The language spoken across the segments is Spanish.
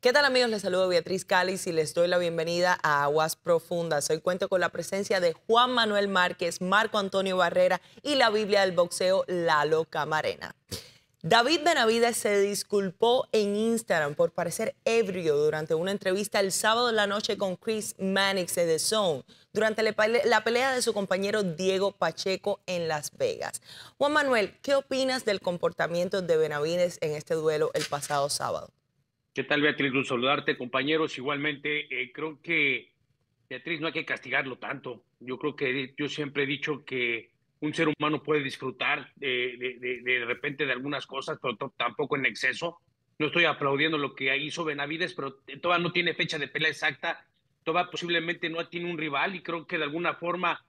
¿Qué tal amigos? Les saludo Beatriz Cáliz y les doy la bienvenida a Aguas Profundas. Hoy cuento con la presencia de Juan Manuel Márquez, Marco Antonio Barrera y la Biblia del boxeo La Loca Marena. David Benavides se disculpó en Instagram por parecer ebrio durante una entrevista el sábado en la noche con Chris Mannix de The Zone durante la pelea de su compañero Diego Pacheco en Las Vegas. Juan Manuel, ¿qué opinas del comportamiento de Benavides en este duelo el pasado sábado? ¿Qué tal, Beatriz? Un saludarte, compañeros. Igualmente, eh, creo que Beatriz no hay que castigarlo tanto. Yo creo que yo siempre he dicho que un ser humano puede disfrutar eh, de, repente de algunas cosas, pero tampoco en exceso. No estoy aplaudiendo lo que hizo Benavides, pero Toba no tiene fecha de pelea exacta. Toba posiblemente no tiene un rival y creo que de alguna forma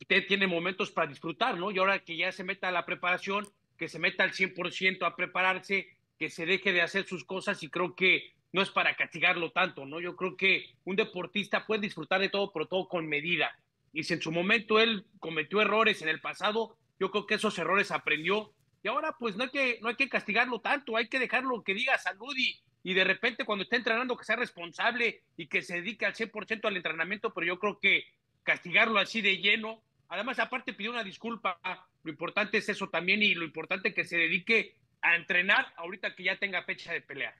usted tiene momentos para disfrutar, ¿no? Y ahora que ya se meta a la preparación, que se meta al 100% a prepararse, que se deje de hacer sus cosas y creo que no es para castigarlo tanto, ¿no? Yo creo que un deportista puede disfrutar de todo, pero todo con medida. Y si en su momento él cometió errores en el pasado, yo creo que esos errores aprendió. Y ahora pues no hay que, no hay que castigarlo tanto, hay que dejarlo que diga salud y, y de repente cuando esté entrenando que sea responsable y que se dedique al 100% al entrenamiento, pero yo creo que castigarlo así de lleno, además aparte pidió una disculpa, lo importante es eso también y lo importante que se dedique a entrenar ahorita que ya tenga fecha de pelea?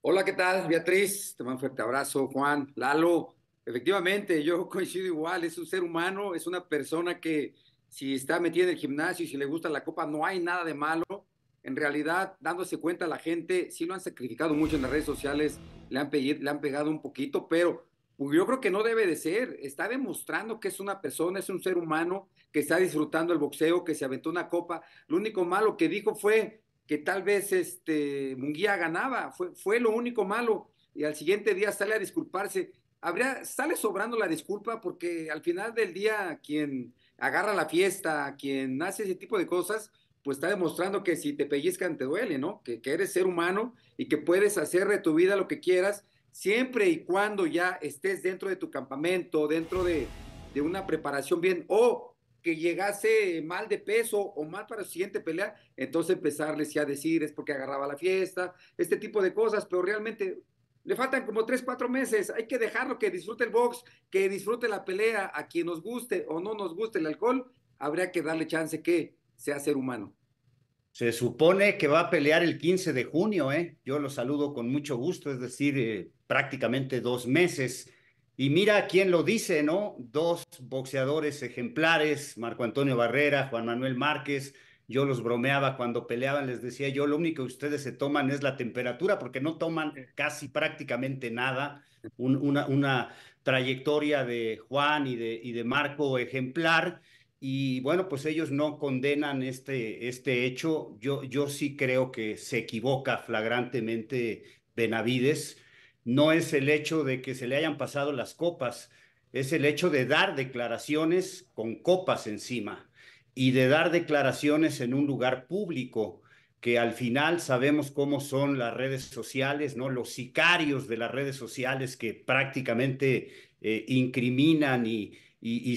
Hola, ¿qué tal, Beatriz? Te mando un fuerte abrazo, Juan, Lalo. Efectivamente, yo coincido igual, es un ser humano, es una persona que si está metida en el gimnasio y si le gusta la copa, no hay nada de malo. En realidad, dándose cuenta la gente, sí lo han sacrificado mucho en las redes sociales, le han, le han pegado un poquito, pero yo creo que no debe de ser. Está demostrando que es una persona, es un ser humano que está disfrutando el boxeo, que se aventó una copa. Lo único malo que dijo fue que tal vez este Munguía ganaba. Fue, lo único malo. Y al siguiente día sale a disculparse. Habría, sale sobrando la disculpa porque al final del día quien agarra la fiesta, quien hace ese tipo de cosas, pues está demostrando que si te pellizcan te duele, ¿no? Que, que, eres ser humano y que puedes hacer de tu vida lo que quieras siempre y cuando ya estés dentro de tu campamento, dentro de, una preparación bien, o que llegase mal de peso o mal para su siguiente pelea, entonces empezarles ya a decir es porque agarraba la fiesta, este tipo de cosas, pero realmente le faltan como tres, cuatro meses. Hay que dejarlo que disfrute el box, que disfrute la pelea. A quien nos guste o no nos guste el alcohol, habría que darle chance que sea ser humano. Se supone que va a pelear el 15 de junio, ¿eh? Yo lo saludo con mucho gusto, es decir, eh, prácticamente dos meses. Y mira quién lo dice, ¿no? Dos boxeadores ejemplares, Marco Antonio Barrera, Juan Manuel Márquez. Yo los bromeaba cuando peleaban, les decía yo, lo único que ustedes se toman es la temperatura, porque no toman casi prácticamente nada. una, una, trayectoria de Juan y de, y de Marco ejemplar. Y bueno, pues ellos no condenan este, este hecho. Yo, yo sí creo que se equivoca flagrantemente Benavides no es el hecho de que se le hayan pasado las copas, es el hecho de dar declaraciones con copas encima y de dar declaraciones en un lugar público que al final sabemos cómo son las redes sociales, ¿no? Los sicarios de las redes sociales que prácticamente eh, incriminan y,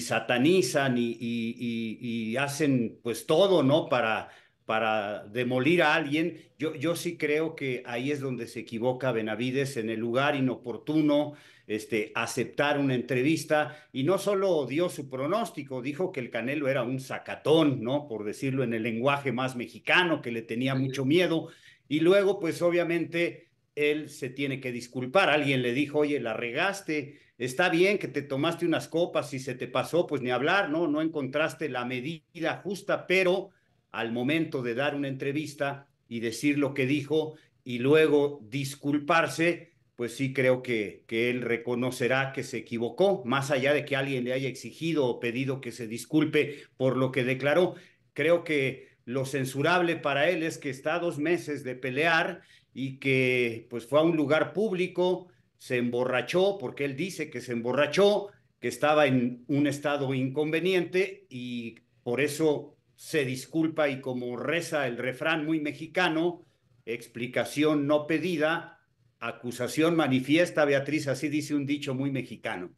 satanizan y, y, hacen pues todo, ¿no? Para para demolir a alguien. Yo, yo sí creo que ahí es donde se equivoca Benavides, en el lugar inoportuno, este, aceptar una entrevista. Y no solo dio su pronóstico, dijo que el Canelo era un sacatón, ¿no? Por decirlo en el lenguaje más mexicano, que le tenía mucho miedo. Y luego, pues obviamente, él se tiene que disculpar. Alguien le dijo, oye, la regaste, está bien que te tomaste unas copas y se te pasó, pues ni hablar, ¿no? No encontraste la medida justa, pero al momento de dar una entrevista y decir lo que dijo y luego disculparse, pues sí creo que, que él reconocerá que se equivocó, más allá de que alguien le haya exigido o pedido que se disculpe por lo que declaró. Creo que lo censurable para él es que está dos meses de pelear y que pues fue a un lugar público, se emborrachó, porque él dice que se emborrachó, que estaba en un estado inconveniente y por eso se disculpa y como reza el refrán muy mexicano, explicación no pedida, acusación manifiesta, Beatriz, así dice un dicho muy mexicano.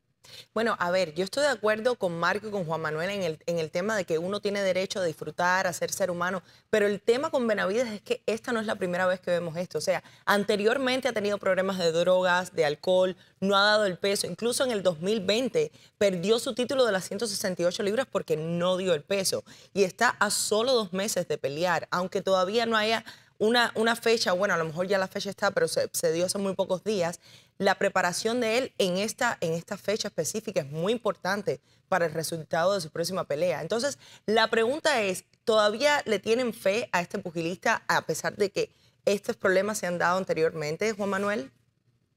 Bueno, a ver, yo estoy de acuerdo con Marco y con Juan Manuel en el, en el tema de que uno tiene derecho a disfrutar, a ser ser humano, pero el tema con Benavides es que esta no es la primera vez que vemos esto. O sea, anteriormente ha tenido problemas de drogas, de alcohol, no ha dado el peso. Incluso en el 2020 perdió su título de las 168 libras porque no dio el peso. Y está a solo dos meses de pelear, aunque todavía no haya una, una, fecha, bueno, a lo mejor ya la fecha está, pero se, se, dio hace muy pocos días, la preparación de él en esta, en esta fecha específica es muy importante para el resultado de su próxima pelea. Entonces, la pregunta es, ¿todavía le tienen fe a este pugilista a pesar de que estos problemas se han dado anteriormente, Juan Manuel?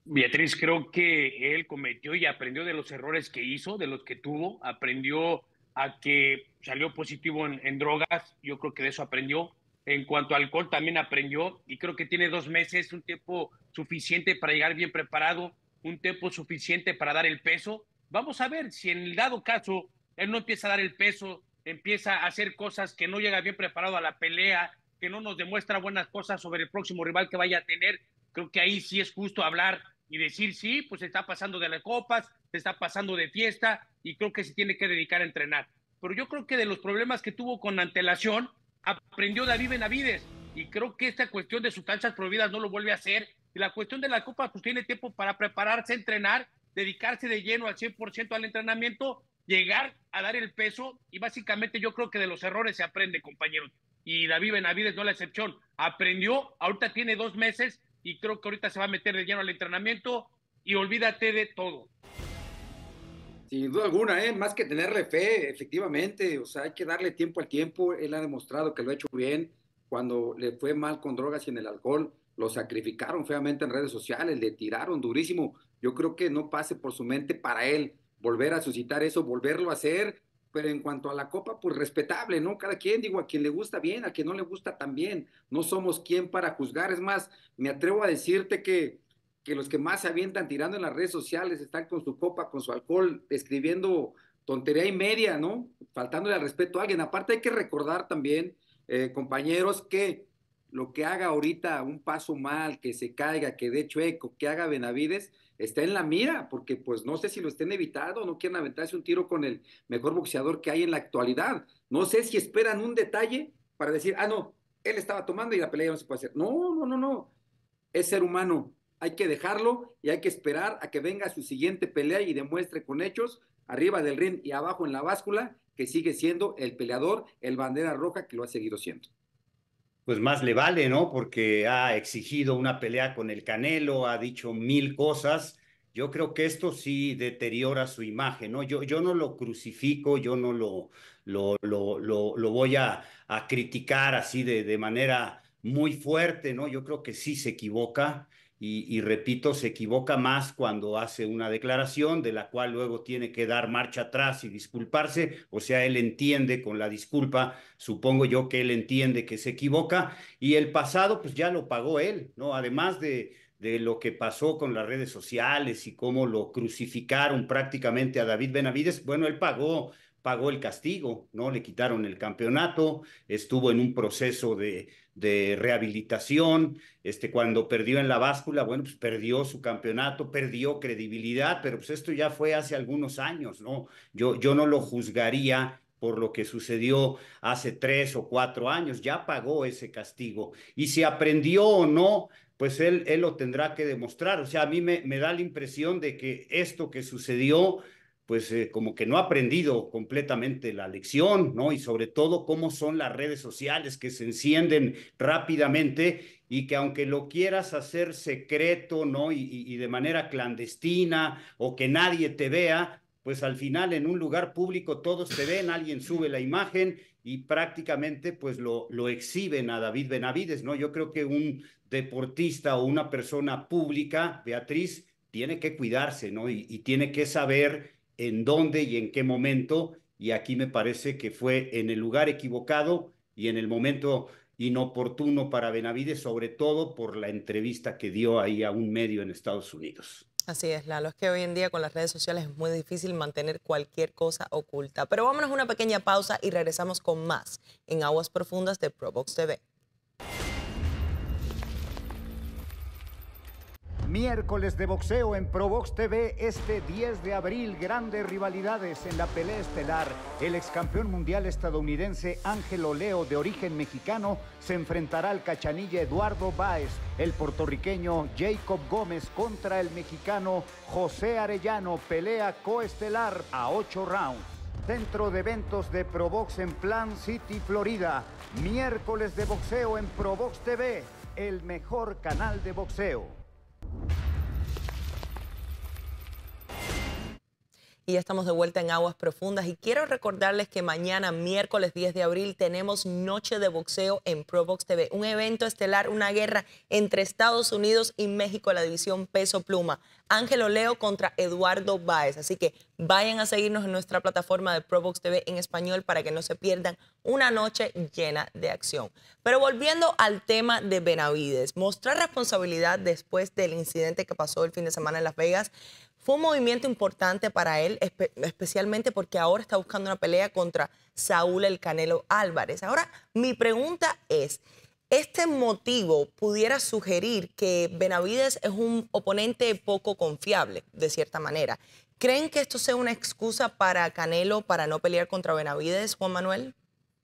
Beatriz, creo que él cometió y aprendió de los errores que hizo, de los que tuvo, aprendió a que salió positivo en drogas, yo creo que de eso aprendió, en cuanto al alcohol, también aprendió y creo que tiene dos meses, un tiempo suficiente para llegar bien preparado, un tiempo suficiente para dar el peso. Vamos a ver si en el dado caso él no empieza a dar el peso, empieza a hacer cosas que no llega bien preparado a la pelea, que no nos demuestra buenas cosas sobre el próximo rival que vaya a tener. Creo que ahí sí es justo hablar y decir sí, pues se está pasando de las copas, se está pasando de fiesta y creo que se tiene que dedicar a entrenar. Pero yo creo que de los problemas que tuvo con antelación, aprendió David Benavides y creo que esta cuestión de sustancias prohibidas no lo vuelve a hacer. Y la cuestión de la Copa, pues tiene tiempo para prepararse, entrenar, dedicarse de lleno al 100% al entrenamiento, llegar a dar el peso y básicamente yo creo que de los errores se aprende, compañeros. Y David Benavides no la excepción. Aprendió, ahorita tiene dos meses y creo que ahorita se va a meter de lleno al entrenamiento y olvídate de todo. Sin duda alguna, ¿eh? más que tenerle fe, efectivamente, o sea, hay que darle tiempo al tiempo. Él ha demostrado que lo ha hecho bien. Cuando le fue mal con drogas y en el alcohol, lo sacrificaron feamente en redes sociales, le tiraron durísimo. Yo creo que no pase por su mente para él volver a suscitar eso, volverlo a hacer. Pero en cuanto a la copa, pues respetable, ¿no? Cada quien, digo, a quien le gusta bien, a quien no le gusta también. No somos quien para juzgar. Es más, me atrevo a decirte que que los que más se avientan tirando en las redes sociales están con su copa, con su alcohol, escribiendo tontería y media, ¿no? Faltándole al respeto a alguien. Aparte hay que recordar también, eh, compañeros, que lo que haga ahorita un paso mal, que se caiga, que dé chueco, que haga Benavides, está en la mira, porque pues no sé si lo estén evitando, no quieren aventarse un tiro con el mejor boxeador que hay en la actualidad. No sé si esperan un detalle para decir, ah, no, él estaba tomando y la pelea no se puede hacer. No, no, no, no. Es ser humano, hay que dejarlo y hay que esperar a que venga su siguiente pelea y demuestre con hechos, arriba del ring y abajo en la báscula, que sigue siendo el peleador, el bandera roja que lo ha seguido siendo. Pues más le vale, ¿no? Porque ha exigido una pelea con el Canelo, ha dicho mil cosas. Yo creo que esto sí deteriora su imagen, ¿no? Yo, yo no lo crucifico, yo no lo, lo, voy a, criticar así de, de manera muy fuerte, ¿no? Yo creo que sí se equivoca y, repito, se equivoca más cuando hace una declaración de la cual luego tiene que dar marcha atrás y disculparse, o sea, él entiende con la disculpa, supongo yo que él entiende que se equivoca y el pasado pues ya lo pagó él, ¿no? Además de, de lo que pasó con las redes sociales y cómo lo crucificaron prácticamente a David Benavides, bueno, él pagó pagó el castigo, ¿no? Le quitaron el campeonato, estuvo en un proceso de, de rehabilitación, este, cuando perdió en la báscula, bueno, pues perdió su campeonato, perdió credibilidad, pero pues esto ya fue hace algunos años, ¿no? Yo, yo no lo juzgaría por lo que sucedió hace tres o cuatro años, ya pagó ese castigo. Y si aprendió o no, pues él, él lo tendrá que demostrar. O sea, a mí me, me da la impresión de que esto que sucedió pues eh, como que no ha aprendido completamente la lección, ¿no? Y sobre todo cómo son las redes sociales que se encienden rápidamente y que aunque lo quieras hacer secreto, ¿no? Y, de manera clandestina o que nadie te vea, pues al final en un lugar público todos te ven, alguien sube la imagen y prácticamente pues lo, lo exhiben a David Benavides, ¿no? Yo creo que un deportista o una persona pública, Beatriz, tiene que cuidarse, ¿no? y tiene que saber en dónde y en qué momento, y aquí me parece que fue en el lugar equivocado y en el momento inoportuno para Benavides, sobre todo por la entrevista que dio ahí a un medio en Estados Unidos. Así es, Lalo, es que hoy en día con las redes sociales es muy difícil mantener cualquier cosa oculta. Pero vámonos a una pequeña pausa y regresamos con más en Aguas Profundas de Provox TV. Miércoles de boxeo en Probox TV este 10 de abril. Grandes rivalidades en la pelea estelar. El excampeón mundial estadounidense Ángel Oleo, de origen mexicano, se enfrentará al cachanilla Eduardo Báez. El puertorriqueño Jacob Gómez contra el mexicano José Arellano. Pelea coestelar a 8 rounds. Centro de eventos de Probox en Plan City, Florida. Miércoles de boxeo en Probox TV, el mejor canal de boxeo. y ya estamos de vuelta en aguas profundas. Y quiero recordarles que mañana, miércoles 10 de abril, tenemos Noche de Boxeo en Probox TV, un evento estelar, una guerra entre Estados Unidos y México, la división peso pluma. Ángel Leo contra Eduardo Báez. Así que vayan a seguirnos en nuestra plataforma de Probox TV en español para que no se pierdan una noche llena de acción. Pero volviendo al tema de Benavides, mostrar responsabilidad después del incidente que pasó el fin de semana en Las Vegas fue un movimiento importante para él, especialmente porque ahora está buscando una pelea contra Saúl El Canelo Álvarez. Ahora, mi pregunta es, ¿este motivo pudiera sugerir que Benavides es un oponente poco confiable, de cierta manera? ¿Creen que esto sea una excusa para Canelo para no pelear contra Benavides, Juan Manuel?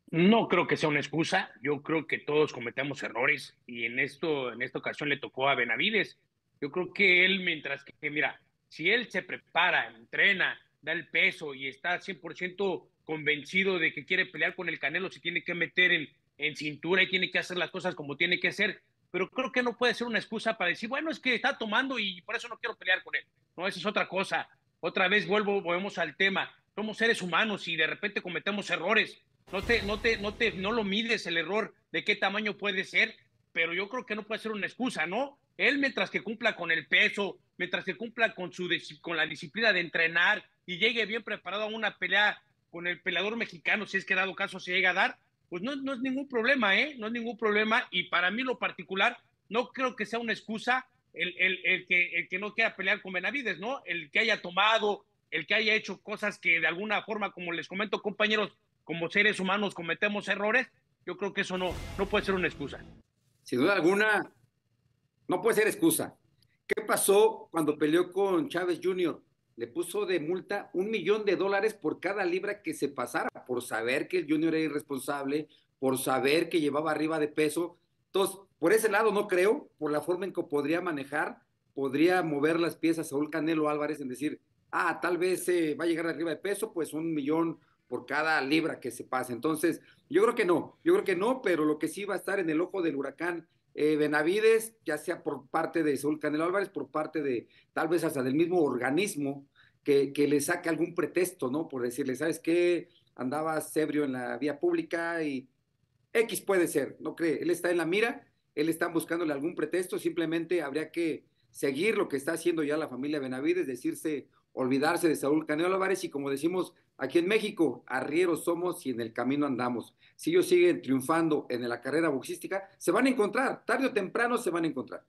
No creo que sea una excusa. Yo creo que todos cometemos errores y en esto, en esta ocasión le tocó a Benavides. Yo creo que él, mientras que, mira, si él se prepara, entrena, da el peso y está 100% convencido de que quiere pelear con el Canelo, se tiene que meter en, cintura y tiene que hacer las cosas como tiene que hacer. Pero creo que no puede ser una excusa para decir, bueno, es que está tomando y por eso no quiero pelear con él. No, esa es otra cosa. Otra vez vuelvo, volvemos al tema. Somos seres humanos y de repente cometemos errores. no no te, no lo mides el error de qué tamaño puede ser, pero yo creo que no puede ser una excusa, ¿no? Él, mientras que cumpla con el peso, mientras que cumpla con, su, la disciplina de entrenar y llegue bien preparado a una pelea con el peleador mexicano, si es que dado caso se llega a dar, pues no, es ningún problema, ¿eh? No es ningún problema. Y para mí lo particular, no creo que sea una excusa el, que, no quiera pelear con Benavides, ¿no? El que haya tomado, el que haya hecho cosas que de alguna forma, como les comento compañeros, como seres humanos cometemos errores, yo creo que eso no, no puede ser una excusa. Sin duda alguna, no puede ser excusa. ¿Qué pasó cuando peleó con Chávez Jr.? Le puso de multa un millón de dólares por cada libra que se pasara, por saber que el Junior era irresponsable, por saber que llevaba arriba de peso. Entonces, por ese lado no creo, por la forma en que podría manejar, podría mover las piezas Saúl Canelo Álvarez en decir, ah, tal vez se eh, va a llegar arriba de peso, pues un millón por cada libra que se pase. Entonces, yo creo que no, yo creo que no, pero lo que sí va a estar en el ojo del huracán eh, Benavides, ya sea por parte de Saúl Canelo Álvarez, por parte de tal vez hasta del mismo organismo, que, que le saque algún pretexto, ¿no? Por decirle, ¿sabes qué? Andaba ebrio en la vía pública y X puede ser, no cree, él está en la mira, él está buscándole algún pretexto, simplemente habría que seguir lo que está haciendo ya la familia Benavides, decirse olvidarse de Saúl Canelo Álvarez y como decimos aquí en México, arrieros somos y en el camino andamos. Si ellos siguen triunfando en la carrera boxística, se van a encontrar, tarde o temprano se van a encontrar.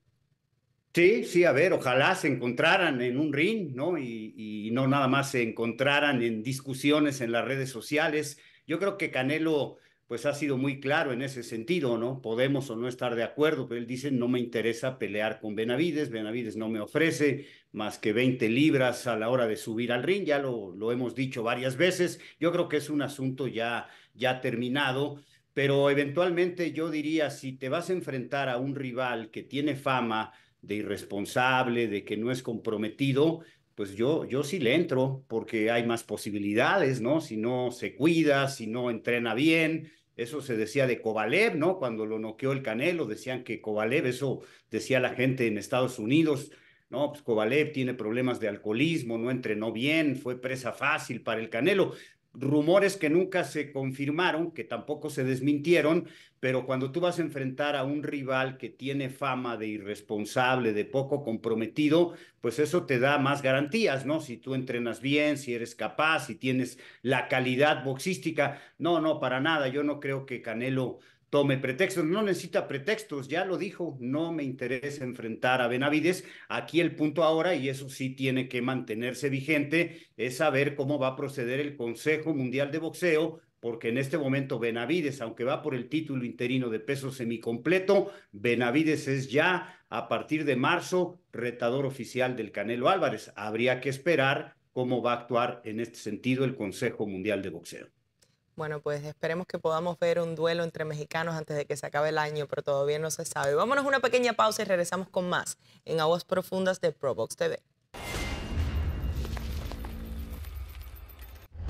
Sí, sí, a ver, ojalá se encontraran en un ring, ¿no? Y, y no nada más se encontraran en discusiones en las redes sociales. Yo creo que Canelo pues ha sido muy claro en ese sentido, ¿no? Podemos o no estar de acuerdo, pero él dice, no me interesa pelear con Benavides, Benavides no me ofrece más que 20 libras a la hora de subir al ring, ya lo, lo hemos dicho varias veces, yo creo que es un asunto ya, ya terminado, pero eventualmente yo diría, si te vas a enfrentar a un rival que tiene fama de irresponsable, de que no es comprometido, pues yo, yo sí le entro porque hay más posibilidades, ¿no? Si no se cuida, si no entrena bien, eso se decía de Kovalev, ¿no? Cuando lo noqueó el Canelo, decían que Kovalev, eso decía la gente en Estados Unidos, ¿no? Pues Kovalev tiene problemas de alcoholismo, no entrenó bien, fue presa fácil para el Canelo rumores que nunca se confirmaron, que tampoco se desmintieron, pero cuando tú vas a enfrentar a un rival que tiene fama de irresponsable, de poco comprometido, pues eso te da más garantías, ¿no? Si tú entrenas bien, si eres capaz, si tienes la calidad boxística. No, no, para nada. Yo no creo que Canelo tome pretextos. No necesita pretextos, ya lo dijo, no me interesa enfrentar a Benavides. Aquí el punto ahora, y eso sí tiene que mantenerse vigente, es saber cómo va a proceder el Consejo Mundial de Boxeo. Porque en este momento Benavides, aunque va por el título interino de peso semicompleto, Benavides es ya a partir de marzo retador oficial del Canelo Álvarez. Habría que esperar cómo va a actuar en este sentido el Consejo Mundial de Boxeo. Bueno, pues esperemos que podamos ver un duelo entre mexicanos antes de que se acabe el año, pero todavía no se sabe. Vámonos a una pequeña pausa y regresamos con más en Aguas Profundas de Provox TV.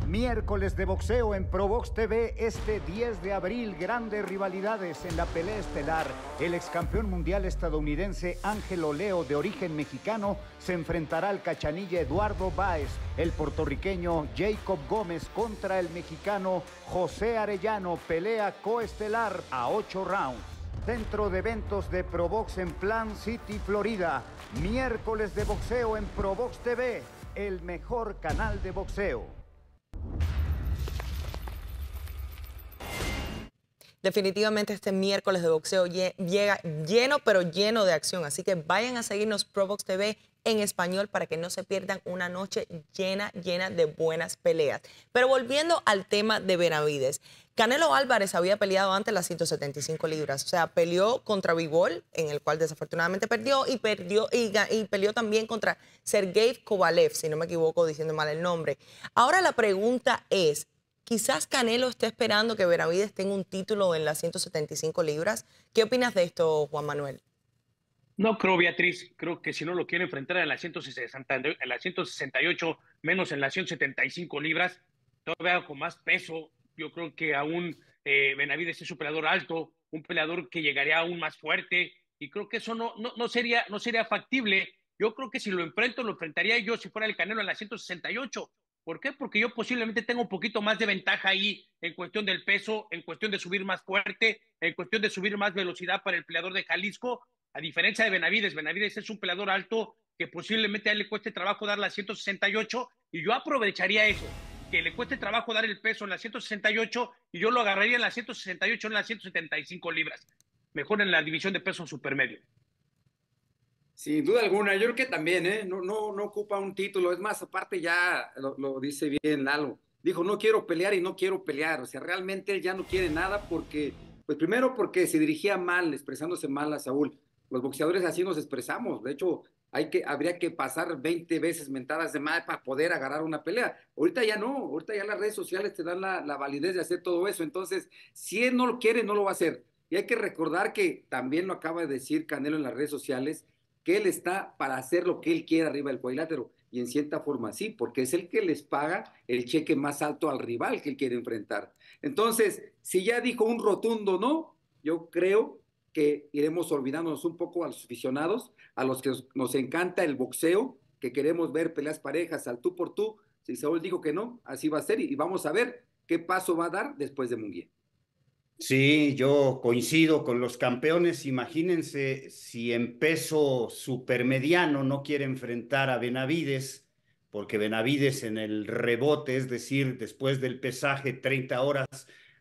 Miércoles de boxeo en Probox TV este 10 de abril. Grandes rivalidades en la pelea estelar. El excampeón mundial estadounidense Ángel Oleo, de origen mexicano, se enfrentará al cachanilla Eduardo Báez. El puertorriqueño Jacob Gómez contra el mexicano José Arellano. Pelea coestelar a 8 rounds. Centro de Eventos de Probox en Plan City, Florida. Miércoles de boxeo en Probox TV, el mejor canal de boxeo. Definitivamente este miércoles de boxeo llega lleno, pero lleno de acción. Así que vayan a seguirnos Probox TV en español para que no se pierdan una noche llena, llena de buenas peleas. Pero volviendo al tema de Benavides, Canelo Álvarez había peleado antes las 175 libras, o sea, peleó contra Vivol, en el cual desafortunadamente perdió, y, perdió, y, peleó también contra Sergei Kovalev, si no me equivoco diciendo mal el nombre. Ahora la pregunta es, quizás Canelo esté esperando que Benavides tenga un título en las 175 libras. ¿Qué opinas de esto, Juan Manuel? No creo, Beatriz. Creo que si no lo quiere enfrentar en la, 168, menos en la 175 libras, todavía con más peso. Yo creo que aún eh, Benavides es un peleador alto, un peleador que llegaría aún más fuerte. Y creo que eso no, no, sería, no sería factible. Yo creo que si lo enfrento, lo enfrentaría yo si fuera el Canelo en la 168. ¿Por qué? Porque yo posiblemente tengo un poquito más de ventaja ahí en cuestión del peso, en cuestión de subir más fuerte, en cuestión de subir más velocidad para el peleador de Jalisco a diferencia de Benavides, Benavides es un peleador alto que posiblemente a él le cueste trabajo dar las 168 y yo aprovecharía eso, que le cueste trabajo dar el peso en las 168 y yo lo agarraría en las 168, en las 175 libras. Mejor en la división de peso en supermedio. Sin duda alguna, yo creo que también, ¿eh? No, no, no ocupa un título, es más, aparte ya lo, dice bien Lalo, dijo, no quiero pelear y no quiero pelear, o sea, realmente ya no quiere nada porque, pues primero porque se dirigía mal, expresándose mal a Saúl, los boxeadores así nos expresamos. De hecho, hay que, habría que pasar 20 veces mentadas de madre para poder agarrar una pelea. Ahorita ya no, ahorita ya las redes sociales te dan la, validez de hacer todo eso. Entonces, si él no lo quiere, no lo va a hacer. Y hay que recordar que también lo acaba de decir Canelo en las redes sociales, que él está para hacer lo que él quiera arriba del cuadrilátero. Y en cierta forma sí, porque es el que les paga el cheque más alto al rival que él quiere enfrentar. Entonces, si ya dijo un rotundo no, yo creo que iremos olvidándonos un poco a los aficionados, a los que nos encanta el boxeo, que queremos ver peleas parejas al tú por tú. Si Saúl dijo que no, así va a ser y vamos a ver qué paso va a dar después de Munguía. Sí, yo coincido con los campeones. Imagínense si en peso supermediano no quiere enfrentar a Benavides, porque Benavides en el rebote, es decir, después del pesaje 30 horas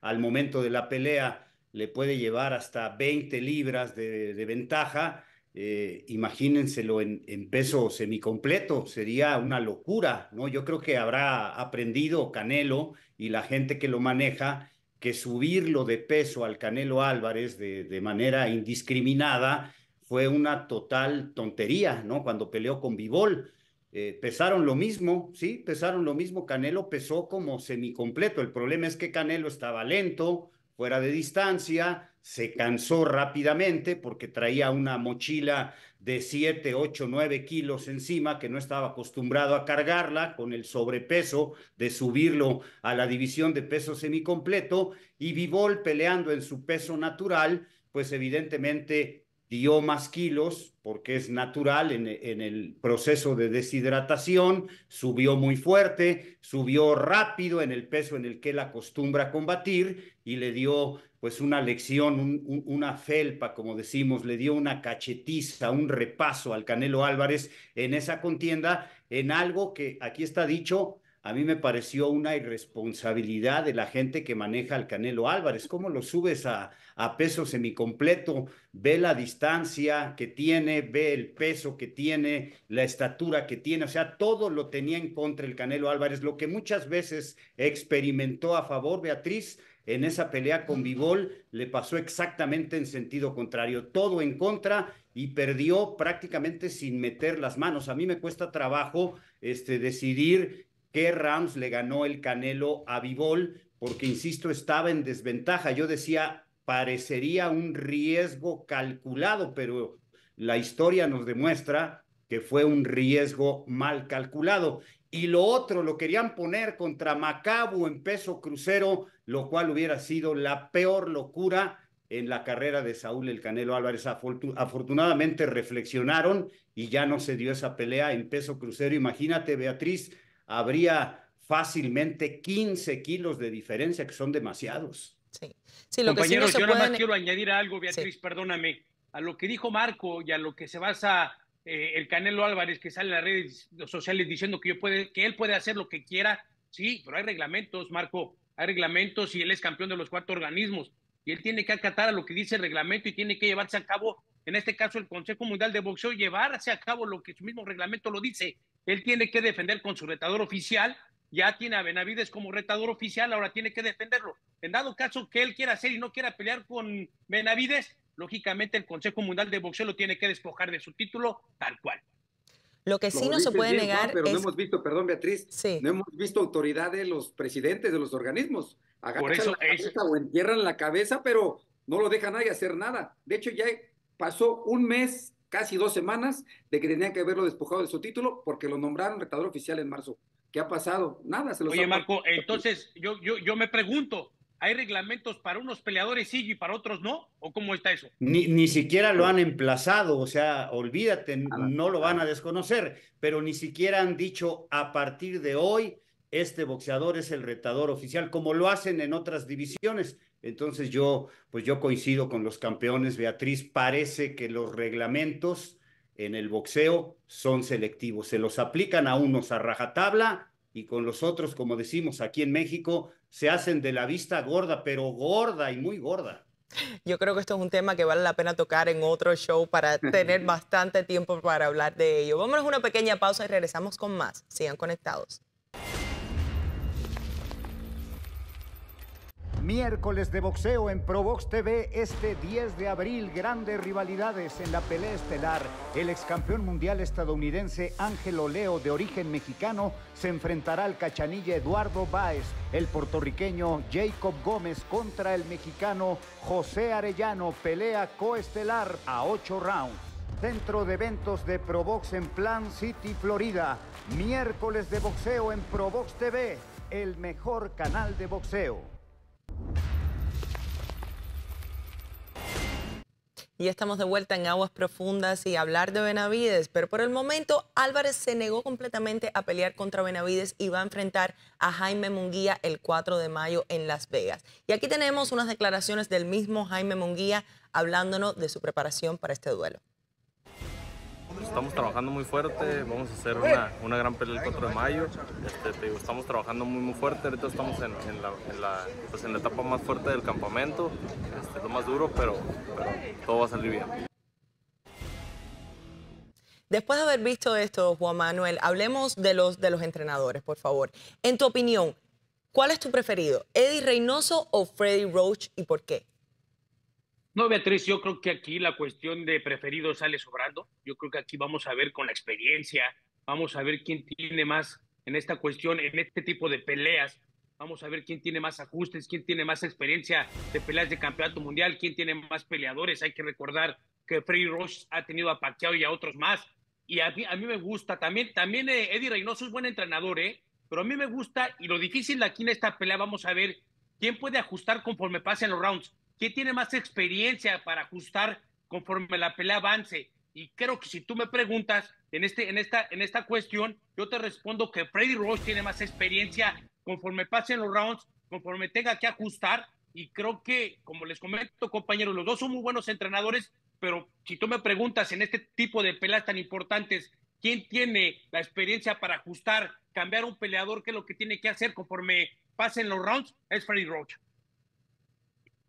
al momento de la pelea, le puede llevar hasta 20 libras de, ventaja. Eh, imagínenselo en, en, peso semicompleto, sería una locura, ¿no? Yo creo que habrá aprendido Canelo y la gente que lo maneja que subirlo de peso al Canelo Álvarez de, de manera indiscriminada fue una total tontería, ¿no? Cuando peleó con Bivol, eh, pesaron lo mismo, sí, pesaron lo mismo, Canelo pesó como semicompleto, el problema es que Canelo estaba lento, fuera de distancia, se cansó rápidamente porque traía una mochila de 7, 8, 9 kilos encima que no estaba acostumbrado a cargarla con el sobrepeso de subirlo a la división de peso semicompleto y Vivol peleando en su peso natural, pues evidentemente dio más kilos porque es natural en, el proceso de deshidratación, subió muy fuerte, subió rápido en el peso en el que él acostumbra combatir y le dio pues una lección, una felpa, como decimos, le dio una cachetiza, un repaso al Canelo Álvarez en esa contienda, en algo que aquí está dicho, a mí me pareció una irresponsabilidad de la gente que maneja al Canelo Álvarez. ¿Cómo lo subes a, a peso semicompleto, ve la distancia que tiene, ve el peso que tiene, la estatura que tiene, o sea, todo lo tenía en contra el Canelo Álvarez, lo que muchas veces experimentó a favor Beatriz. En esa pelea con Bivol le pasó exactamente en sentido contrario, todo en contra y perdió prácticamente sin meter las manos. A mí me cuesta trabajo este, decidir qué Rams le ganó el Canelo a Bivol, porque insisto, estaba en desventaja. Yo decía, parecería un riesgo calculado, pero la historia nos demuestra que fue un riesgo mal calculado. Y lo otro lo querían poner contra Macabo en peso crucero, lo cual hubiera sido la peor locura en la carrera de Saúl el Canelo Álvarez. afortunadamente reflexionaron y ya no se dio esa pelea en peso crucero. Imagínate, Beatriz, habría fácilmente 15 kilos de diferencia, que son demasiados. Sí, lo Compañeros, yo nada más quiero añadir algo, Beatriz, perdóname, a lo que dijo Marco y a lo que se basa eh, el Canelo Álvarez, que sale en las redes sociales diciendo que, yo puede, que él puede hacer lo que quiera. Sí, pero hay reglamentos, Marco, hay reglamentos y él es campeón de los cuatro organismos. Y él tiene que acatar a lo que dice el reglamento y tiene que llevarse a cabo, en este caso el Consejo Mundial de Boxeo, llevarse a cabo lo que su mismo reglamento lo dice. Él tiene que defender con su retador oficial ya tiene a Benavides como retador oficial, ahora tiene que defenderlo. En dado caso que él quiera hacer y no quiera pelear con Benavides, lógicamente el Consejo Mundial de Boxeo lo tiene que despojar de su título tal cual. Lo que sí no se puede negar pero no hemos visto, perdón Beatriz, no hemos visto autoridad de los presidentes de los organismos. Agachan Por la cabeza o entierran la cabeza, pero no lo deja nadie hacer nada. De hecho, ya pasó un mes, casi dos semanas, de que tenían que haberlo despojado de su título porque lo nombraron retador oficial en marzo. ¿Qué ha pasado? Nada, se los Oye, Marco, entonces yo, yo, yo me pregunto, ¿hay reglamentos para unos peleadores sí y para otros no? ¿O cómo está eso? Ni, siquiera lo han emplazado, o sea, olvídate, no lo van a desconocer, pero ni siquiera han dicho a partir de hoy este boxeador es el retador oficial, como lo hacen en otras divisiones. Entonces yo, pues yo coincido con los campeones, Beatriz, parece que los reglamentos en el boxeo son selectivos, se los aplican a unos a rajatabla y con los otros, como decimos aquí en México, se hacen de la vista gorda, pero gorda y muy gorda. Yo creo que esto es un tema que vale la pena tocar en otro show para tener bastante tiempo para hablar de ello. Vámonos a una pequeña pausa y regresamos con más. Sigan conectados. Miércoles de boxeo en Probox TV este 10 de abril. Grandes rivalidades en la pelea estelar. El excampeón mundial estadounidense Ángel Oleo, de origen mexicano, se enfrentará al cachanilla Eduardo Báez. El puertorriqueño Jacob Gómez contra el mexicano José Arellano. Pelea coestelar a 8 rounds. Centro de Eventos de Probox en Plan City, Florida. Miércoles de boxeo en Probox TV, el mejor canal de boxeo. Y estamos de vuelta en aguas profundas y hablar de Benavides, pero por el momento Álvarez se negó completamente a pelear contra Benavides y va a enfrentar a Jaime Munguía el 4 de mayo en Las Vegas. Y aquí tenemos unas declaraciones del mismo Jaime Munguía hablándonos de su preparación para este duelo estamos trabajando muy fuerte, vamos a hacer una, gran pelea el 4 de mayo, este, estamos trabajando muy muy fuerte, ahorita estamos en, pues, en, la, etapa más fuerte del campamento, este, lo más duro, pero, todo va a salir bien. Después de haber visto esto, Juan Manuel, hablemos de los, de los entrenadores, por favor. En tu opinión, ¿cuál es tu preferido? ¿Eddie Reynoso o Freddy Roach y por qué? No, Beatriz, yo creo que aquí la cuestión de preferido sale sobrando. Yo creo que aquí vamos a ver con la experiencia, vamos a ver quién tiene más en esta cuestión, en este tipo de peleas. Vamos a ver quién tiene más ajustes, quién tiene más experiencia de peleas de campeonato mundial, quién tiene más peleadores. Hay que recordar que Freddy Roche ha tenido a Pacquiao y a otros más. Y a mí, a mí me gusta también, también eh, Eddie Reynoso es buen entrenador, ¿eh? pero a mí me gusta y lo difícil aquí en esta pelea, vamos a ver quién puede ajustar conforme pasen los rounds quién tiene más experiencia para ajustar conforme la pelea avance. Y creo que si tú me preguntas en, este, en, esta, en esta cuestión, yo te respondo que Freddy Roach tiene más experiencia conforme pasen los rounds, conforme tenga que ajustar. Y creo que, como les comento, compañeros, los dos son muy buenos entrenadores, pero si tú me preguntas en este tipo de peleas tan importantes, ¿quién tiene la experiencia para ajustar, cambiar un peleador, qué es lo que tiene que hacer conforme pasen los rounds? Es Freddy Roach.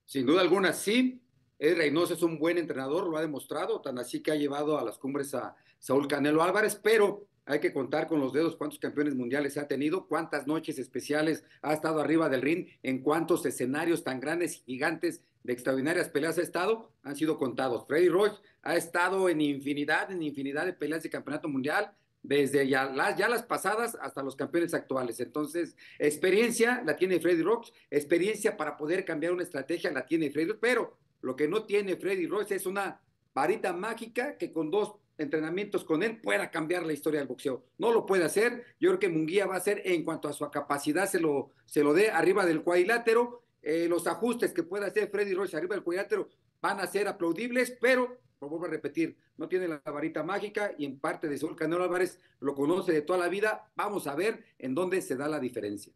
Sin duda alguna, sí. Ed Reynoso es un buen entrenador, lo ha demostrado, tan así que ha llevado a las cumbres a Saúl Canelo Álvarez, pero hay que contar con los dedos cuántos campeones mundiales ha tenido, cuántas noches especiales ha estado arriba del ring, en cuántos escenarios tan grandes y gigantes de extraordinarias peleas ha estado, han sido contados. Freddy Roach ha estado en infinidad, en infinidad de peleas de campeonato mundial, desde ya las, ya las pasadas hasta los campeones actuales. Entonces, experiencia la tiene Freddy Rocks, experiencia para poder cambiar una estrategia la tiene Freddy pero lo que no tiene Freddy Ross es una varita mágica que con dos entrenamientos con él pueda cambiar la historia del boxeo. No lo puede hacer. Yo creo que Munguía va a hacer en cuanto a su capacidad, se lo, se lo dé arriba del cuadrilátero. Eh, los ajustes que pueda hacer Freddy Ross arriba del cuadrilátero van a ser aplaudibles, pero vuelvo a repetir, no tiene la varita mágica y en parte de Saúl Canelo Álvarez lo conoce de toda la vida. Vamos a ver en dónde se da la diferencia.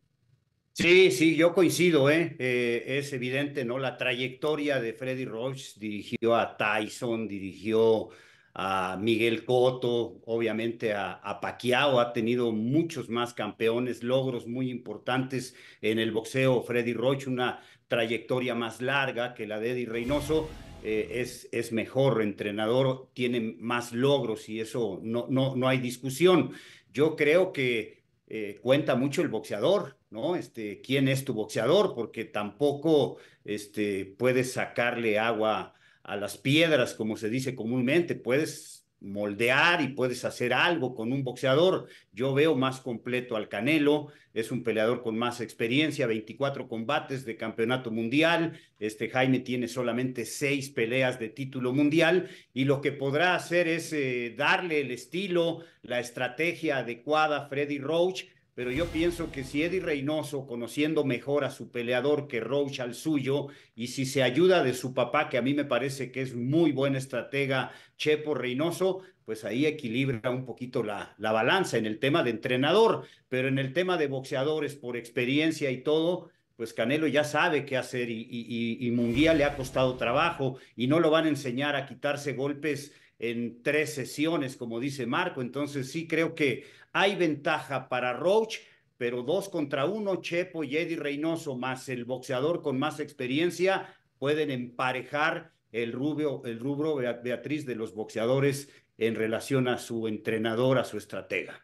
Sí, sí, yo coincido, ¿eh? eh es evidente, ¿no? La trayectoria de Freddy Roche dirigió a Tyson, dirigió a Miguel Cotto, obviamente a, paquiao ha tenido muchos más campeones, logros muy importantes en el boxeo. Freddy Roach, una trayectoria más larga que la de Eddie Reynoso. Eh, es, es mejor entrenador, tiene más logros y eso no, no, no hay discusión. Yo creo que eh, cuenta mucho el boxeador, ¿no? Este, ¿Quién es tu boxeador? Porque tampoco este, puedes sacarle agua a las piedras, como se dice comúnmente, puedes moldear y puedes hacer algo con un boxeador. Yo veo más completo al Canelo, es un peleador con más experiencia, 24 combates de campeonato mundial, este Jaime tiene solamente seis peleas de título mundial y lo que podrá hacer es eh, darle el estilo, la estrategia adecuada a Freddy Roach pero yo pienso que si Eddie Reynoso, conociendo mejor a su peleador que Roach al suyo, y si se ayuda de su papá, que a mí me parece que es muy buen estratega, Chepo Reynoso, pues ahí equilibra un poquito la, la balanza en el tema de entrenador, pero en el tema de boxeadores por experiencia y todo, pues Canelo ya sabe qué hacer y, y, le ha costado trabajo y no lo van a enseñar a quitarse golpes en tres sesiones, como dice Marco. Entonces sí creo que hay ventaja para Roach, pero dos contra uno, Chepo y Eddie Reynoso, más el boxeador con más experiencia, pueden emparejar el, rubio, el rubro Beatriz de los boxeadores en relación a su entrenador, a su estratega.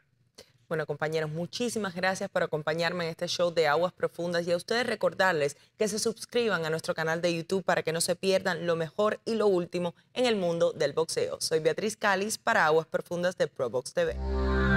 Bueno, compañeros, muchísimas gracias por acompañarme en este show de Aguas Profundas y a ustedes recordarles que se suscriban a nuestro canal de YouTube para que no se pierdan lo mejor y lo último en el mundo del boxeo. Soy Beatriz Calis para Aguas Profundas de ProBox TV.